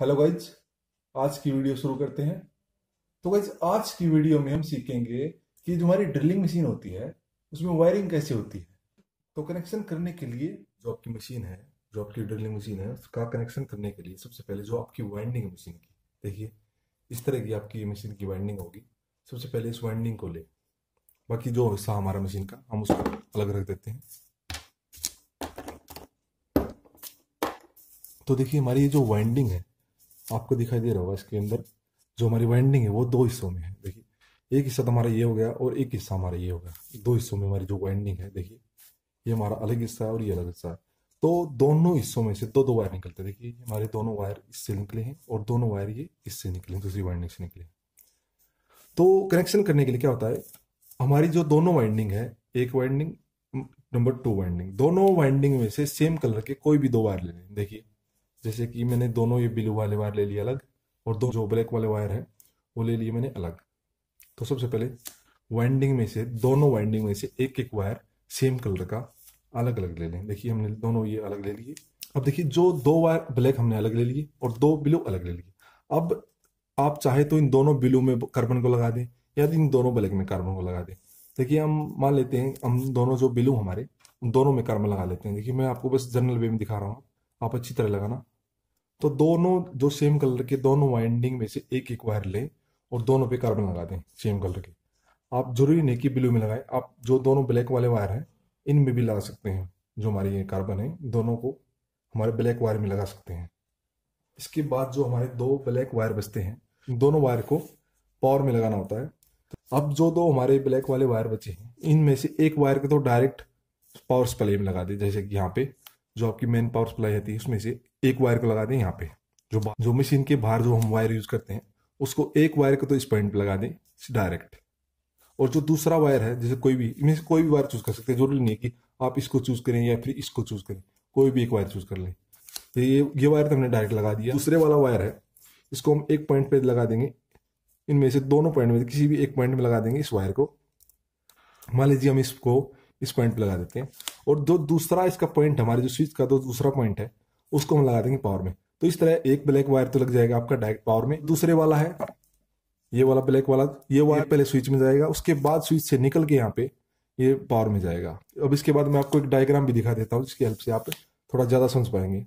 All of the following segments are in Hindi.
हेलो गाइज आज की वीडियो शुरू करते हैं तो गाइज आज की वीडियो में हम सीखेंगे कि जो हमारी ड्रिलिंग मशीन होती है उसमें वायरिंग कैसे होती है तो कनेक्शन करने के लिए जो आपकी मशीन है जो आपकी ड्रिलिंग मशीन है उसका कनेक्शन करने के लिए सबसे पहले जो आपकी वाइंडिंग मशीन की देखिए इस तरह की आपकी मशीन की वाइंडिंग होगी सबसे पहले इस वाइंडिंग को ले बाकी जो हिस्सा हमारा मशीन का हम उसको अलग रख देते हैं तो देखिए हमारी ये जो वाइंडिंग है आपको दिखाई दे रहा होगा इसके अंदर जो हमारी वाइंडिंग है वो दो हिस्सों में है देखिए एक हिस्सा तो हमारा ये हो गया और एक हिस्सा हमारा ये हो गया दो हिस्सों में हमारी जो वाइंडिंग है देखिए ये हमारा अलग हिस्सा है और ये अलग हिस्सा है तो दोनों हिस्सों में से दो दो वायर निकलते हैं देखिए हमारे दोनों वायर इससे निकले हैं और दोनों वायर ये इससे निकले हैं दूसरी वाइंडिंग से निकले हैं तो कनेक्शन करने के लिए क्या होता है हमारी जो दोनों वाइंडिंग है एक वाइंडिंग नंबर टू वाइंडिंग दोनों वाइंडिंग में से सेम कलर के कोई भी दो वायर ले लें देखिए जैसे कि मैंने दोनों ये ब्लू वाले वायर ले लिए अलग और दो जो ब्लैक वाले वायर है वो ले लिए मैंने अलग तो सबसे पहले वाइंडिंग में से दोनों वाइंडिंग में से एक एक वायर सेम कलर का अलग अलग ले लें देखिए हमने दोनों ये अलग ले लिए अब देखिए जो दो वायर ब्लैक हमने अलग ले लिए और दो ब्लू अलग ले लिए अब आप चाहे तो इन दोनों ब्लू में कार्बन को लगा दें या इन दोनों ब्लैक में कार्बन को लगा दें देखिए हम मान लेते हैं हम दोनों जो ब्लू हमारे उन दोनों में कार्बन लगा लेते हैं देखिए मैं आपको बस जनरल वे में दिखा रहा हूँ आप अच्छी तरह लगाना तो दोनों जो सेम कलर के दोनों वाइंडिंग में से एक एक वायर लें और दोनों पे कार्बन लगा दें सेम कलर के आप जरूरी नहीं कि ब्लू में लगाएं आप जो दोनों ब्लैक वाले वायर हैं इनमें भी लगा सकते हैं जो हमारे ये कार्बन है दोनों को हमारे ब्लैक वायर में लगा सकते हैं इसके बाद जो हमारे दो ब्लैक वायर बचते हैं दोनों वायर को पावर में लगाना होता है अब जो दो हमारे ब्लैक वाले वायर बचे हैं इनमें से एक वायर को तो डायरेक्ट पावर सप्लाई में लगा दें जैसे कि यहाँ पे जो आपकी मैन पावर सप्लाई रहती है उसमें से एक वायर को लगा दें यहाँ पे जो जो मशीन के बाहर जो हम वायर यूज करते हैं उसको एक वायर को तो इस पॉइंट पे लगा दें डायरेक्ट और जो दूसरा वायर है जैसे कोई भी इनमें से कोई भी वायर चूज कर सकते हैं जरूरी नहीं है कि आप इसको चूज करें या फिर इसको चूज करें कोई भी एक वायर चूज कर लें तो ये ये वायर तो हमने डायरेक्ट लगा दिया दूसरे वाला वायर है इसको हम एक पॉइंट पे लगा देंगे इनमें से दोनों पॉइंट में किसी भी एक पॉइंट में लगा देंगे इस वायर को मान लीजिए हम इसको इस पॉइंट पे लगा देते हैं और जो दूसरा इसका पॉइंट हमारे जो स्विच का दो दूसरा पॉइंट है उसको हम लगा देंगे पावर में तो इस तरह एक ब्लैक वायर तो लग जाएगा आपका डायरेक्ट पावर में दूसरे वाला है ये वाला ब्लैक वाला ये वायर पहले स्विच में जाएगा उसके बाद स्विच से निकल के यहाँ पे ये पावर में जाएगा अब इसके बाद मैं आपको एक डायग्राम भी दिखा देता हूँ जिसकी हेल्प से आप थोड़ा ज़्यादा समझ पाएंगे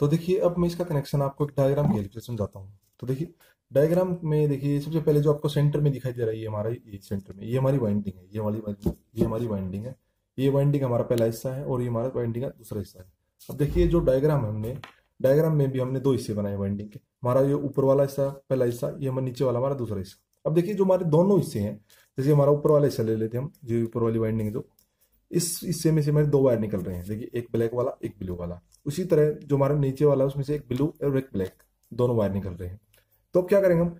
तो देखिए अब मैं इसका कनेक्शन आपको एक डायग्राम की हेल्प से समझाता हूँ तो देखिए डायग्राम में देखिए सबसे पहले जो आपको सेंटर में दिखाई दे रहा है ये हमारा ये सेंटर में ये हमारी वाइंडिंग है ये वाली ये हमारी वाइंडिंग है ये वाइंडिंग हमारा पहला हिस्सा है और ये हमारा वाइंडिंग का दूसरा हिस्सा है अब देखिए जो डायग्राम है हमने डायग्राम में भी हमने दो हिस्से बनाए वाइंडिंग के हमारा ये ऊपर वाला हिस्सा पहला हिस्सा ये हमारे नीचे वाला हमारा दूसरा हिस्सा अब देखिए जो हमारे दोनों हिस्से हैं जैसे हमारा ऊपर वाला हिस्सा ले लेते हैं हम जो ऊपर वाली वाइंडिंग जो इस हिस्से में से हमारे दो वायर निकल रहे हैं देखिए एक ब्लैक वाला एक ब्लू वाला उसी तरह जो हमारा नीचे वाला है उसमें से एक ब्लू और एक ब्लैक दोनों वायर निकल रहे हैं तो अब क्या करेंगे हम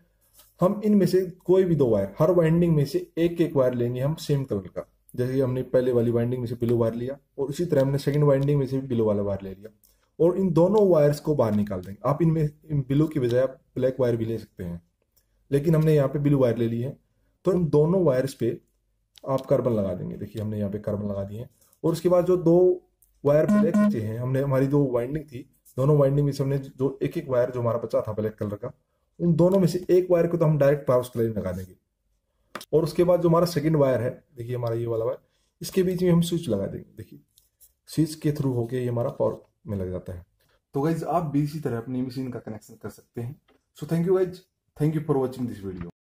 हम इनमें से कोई भी दो वायर हर वाइंडिंग में से एक एक वायर लेंगे हम सेम कलर का जैसे कि हमने पहले वाली वाइंडिंग में से पिलो वायर लिया और इसी तरह हमने सेकेंड वाइंडिंग में से भी पिलो वाला वायर ले लिया और इन दोनों वायर्स को बाहर निकाल देंगे आप इनमें इन बिलो की बजाय आप ब्लैक वायर भी ले सकते हैं लेकिन हमने यहाँ पे ब्लू वायर ले ली है तो इन दोनों वायर्स पे आप कार्बन लगा देंगे देखिए हमने यहाँ पे कार्बन लगा दिए हैं और उसके बाद जो दो वायर ब्लैक बचे हैं हमने हमारी जो वाइंडिंग थी दोनों वाइंडिंग में से हमने जो एक एक वायर जो हमारा बचा था ब्लैक कलर का उन दोनों में से एक वायर को तो हम डायरेक्ट पावर सप्लाई में लगा देंगे और उसके बाद जो हमारा सेकेंड वायर है देखिए हमारा ये वाला वायर इसके बीच में हम स्विच लगा देंगे देखिए स्विच के थ्रू होके ये हमारा पावर में लग जाता है तो गाइज आप भी इसी तरह अपनी मशीन का कनेक्शन कर सकते हैं so thank you guys thank you for watching this video